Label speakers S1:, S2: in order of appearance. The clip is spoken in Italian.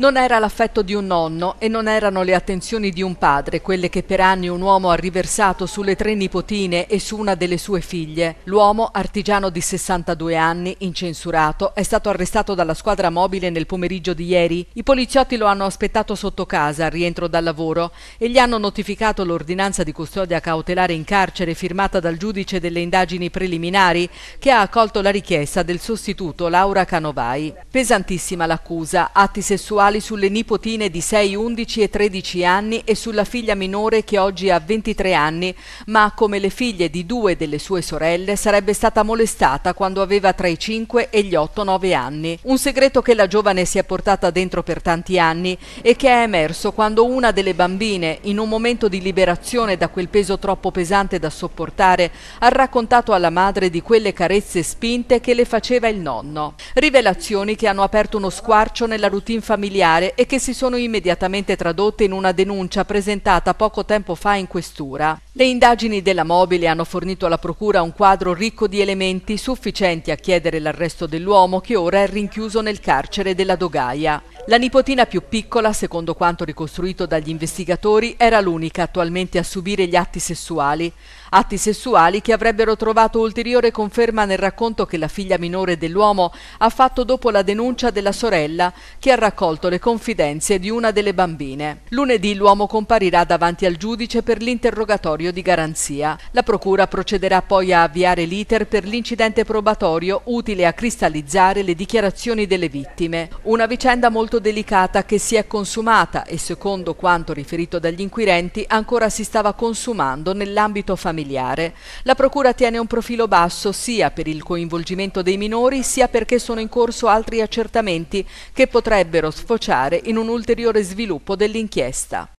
S1: Non era l'affetto di un nonno e non erano le attenzioni di un padre quelle che per anni un uomo ha riversato sulle tre nipotine e su una delle sue figlie. L'uomo, artigiano di 62 anni, incensurato, è stato arrestato dalla squadra mobile nel pomeriggio di ieri. I poliziotti lo hanno aspettato sotto casa al rientro dal lavoro e gli hanno notificato l'ordinanza di custodia cautelare in carcere firmata dal giudice delle indagini preliminari che ha accolto la richiesta del sostituto Laura Canovai. Pesantissima l'accusa, atti sessuali sessuali sulle nipotine di 6, 11 e 13 anni e sulla figlia minore che oggi ha 23 anni, ma come le figlie di due delle sue sorelle sarebbe stata molestata quando aveva tra i 5 e gli 8-9 anni. Un segreto che la giovane si è portata dentro per tanti anni e che è emerso quando una delle bambine, in un momento di liberazione da quel peso troppo pesante da sopportare, ha raccontato alla madre di quelle carezze spinte che le faceva il nonno. Rivelazioni che hanno aperto uno squarcio nella routine familiare familiare e che si sono immediatamente tradotte in una denuncia presentata poco tempo fa in questura. Le indagini della mobile hanno fornito alla procura un quadro ricco di elementi sufficienti a chiedere l'arresto dell'uomo che ora è rinchiuso nel carcere della Dogaia. La nipotina più piccola, secondo quanto ricostruito dagli investigatori, era l'unica attualmente a subire gli atti sessuali, atti sessuali che avrebbero trovato ulteriore conferma nel racconto che la figlia minore dell'uomo ha fatto dopo la denuncia della sorella che ha raccolto le confidenze di una delle bambine. Lunedì l'uomo comparirà davanti al giudice per l'interrogatorio di garanzia. La procura procederà poi a avviare l'iter per l'incidente probatorio utile a cristallizzare le dichiarazioni delle vittime. Una vicenda molto molto delicata che si è consumata e secondo quanto riferito dagli inquirenti ancora si stava consumando nell'ambito familiare. La Procura tiene un profilo basso sia per il coinvolgimento dei minori sia perché sono in corso altri accertamenti che potrebbero sfociare in un ulteriore sviluppo dell'inchiesta.